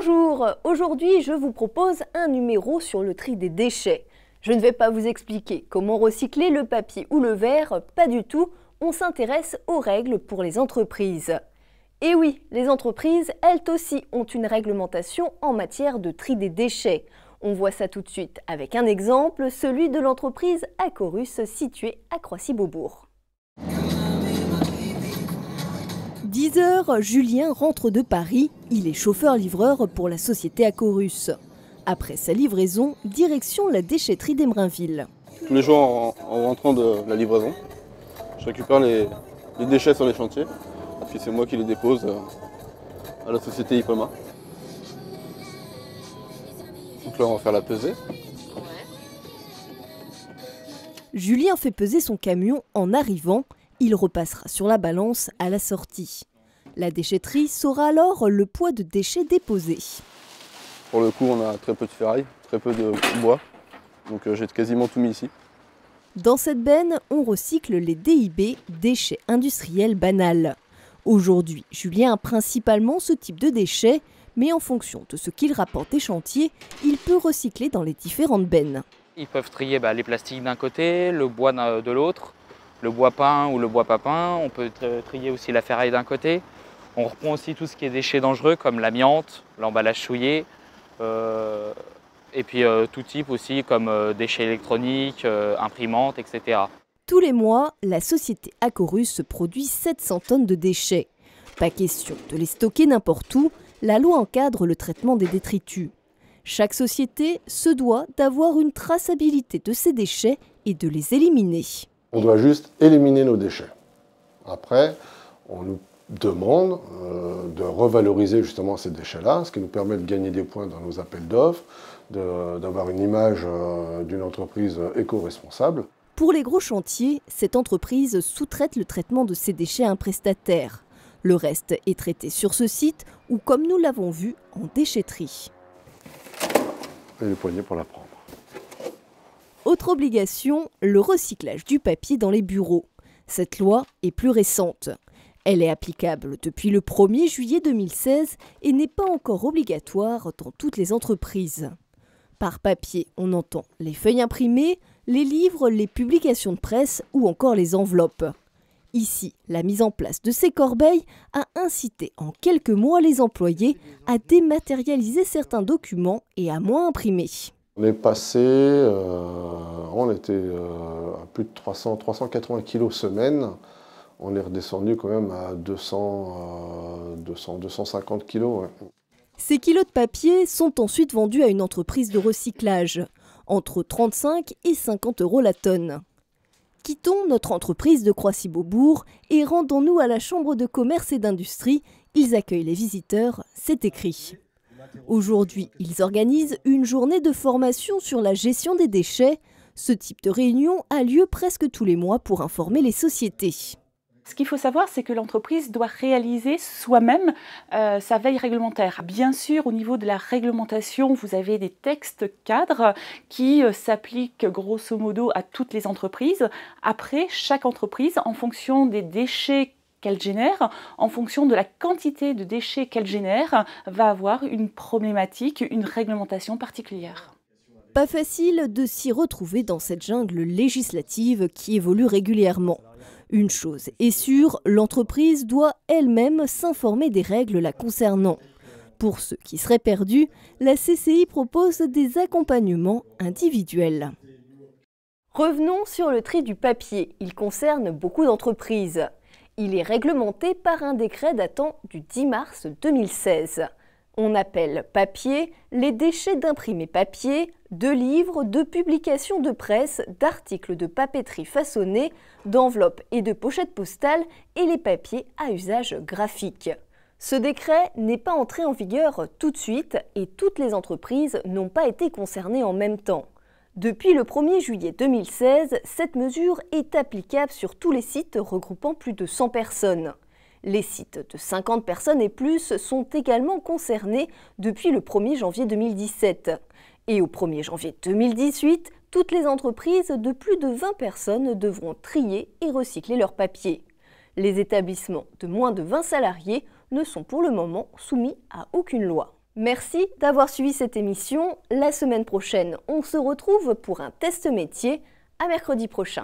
Bonjour, aujourd'hui je vous propose un numéro sur le tri des déchets. Je ne vais pas vous expliquer comment recycler le papier ou le verre, pas du tout, on s'intéresse aux règles pour les entreprises. Et oui, les entreprises, elles aussi, ont une réglementation en matière de tri des déchets. On voit ça tout de suite avec un exemple, celui de l'entreprise Acorus située à Croissy-Beaubourg. 10h, Julien rentre de Paris. Il est chauffeur-livreur pour la société Acorus. Après sa livraison, direction la déchetterie d'Emerinville. Tous les jours, en, rentrant de la livraison, je récupère les, déchets sur les chantiers. puis c'est moi qui les dépose euh, à la société Ipoma. Donc là, on va faire la pesée. Julien fait peser son camion en arrivant. Il repassera sur la balance à la sortie. La déchetterie saura alors le poids de déchets déposés. Pour le coup, on a très peu de ferraille, très peu de bois, donc euh, j'ai quasiment tout mis ici. Dans cette benne, on recycle les DIB, déchets industriels banals. Aujourd'hui, Julien a principalement ce type de déchets, mais en fonction de ce qu'il rapporte des chantiers, il peut recycler dans les différentes bennes. Ils peuvent trier bah, les plastiques d'un côté, le bois de l'autre, le bois peint ou le bois pas On peut trier aussi la ferraille d'un côté. On reprend aussi tout ce qui est déchets dangereux comme l'amiante, l'emballage souillé, euh, et puis euh, tout type aussi comme euh, déchets électroniques, imprimantes, etc. Tous les mois, la société Acorus produit 700 tonnes de déchets. Pas question de les stocker n'importe où, la loi encadre le traitement des détritus. Chaque société se doit d'avoir une traçabilité de ses déchets et de les éliminer. On doit juste éliminer nos déchets. Après, on nous demande euh, de revaloriser justement ces déchets-là, ce qui nous permet de gagner des points dans nos appels d'offres, d'avoir une image euh, d'une entreprise éco-responsable. Pour les gros chantiers, cette entreprise sous-traite le traitement de ces déchets à un prestataire. Le reste est traité sur ce site ou comme nous l'avons vu, en déchetterie. Et les poignet pour la prendre. Autre obligation, le recyclage du papier dans les bureaux. Cette loi est plus récente. Elle est applicable depuis le 1er juillet 2016 et n'est pas encore obligatoire dans toutes les entreprises. Par papier, on entend les feuilles imprimées, les livres, les publications de presse ou encore les enveloppes. Ici, la mise en place de ces corbeilles a incité en quelques mois les employés à dématérialiser certains documents et à moins imprimer. On est passé, euh, on était euh, à plus de 300, 380 kilos semaine. On est redescendu quand même à 200, 250 euh, kilos. Ces kilos de papier sont ensuite vendus à une entreprise de recyclage, entre 35 et 50 euros la tonne. Quittons notre entreprise de Croissy-Beaubourg et rendons-nous à la Chambre de commerce et d'industrie. Ils accueillent les visiteurs, c'est écrit. Aujourd'hui, ils organisent une journée de formation sur la gestion des déchets. Ce type de réunion a lieu presque tous les mois pour informer les sociétés. Ce qu'il faut savoir, c'est que l'entreprise doit réaliser soi-même euh, sa veille réglementaire. Bien sûr, au niveau de la réglementation, vous avez des textes cadres qui euh, s'appliquent grosso modo à toutes les entreprises. Après, chaque entreprise, en fonction des déchets qu'elle génère, en fonction de la quantité de déchets qu'elle génère, va avoir une problématique, une réglementation particulière. Pas facile de s'y retrouver dans cette jungle législative qui évolue régulièrement. Une chose est sûre, l'entreprise doit elle-même s'informer des règles la concernant. Pour ceux qui seraient perdus, la CCI propose des accompagnements individuels. Revenons sur le tri du papier. Il concerne beaucoup d'entreprises. Il est réglementé par un décret datant du 10 mars 2016. On appelle papier les déchets d'imprimés papier, de livres, de publications de presse, d'articles de papeterie façonnés, d'enveloppes et de pochettes postales et les papiers à usage graphique. Ce décret n'est pas entré en vigueur tout de suite et toutes les entreprises n'ont pas été concernées en même temps. Depuis le 1er juillet 2016, cette mesure est applicable sur tous les sites regroupant plus de 100 personnes. Les sites de 50 personnes et plus sont également concernés depuis le 1er janvier 2017. Et au 1er janvier 2018, toutes les entreprises de plus de 20 personnes devront trier et recycler leurs papiers. Les établissements de moins de 20 salariés ne sont pour le moment soumis à aucune loi. Merci d'avoir suivi cette émission. La semaine prochaine, on se retrouve pour un test métier. À mercredi prochain.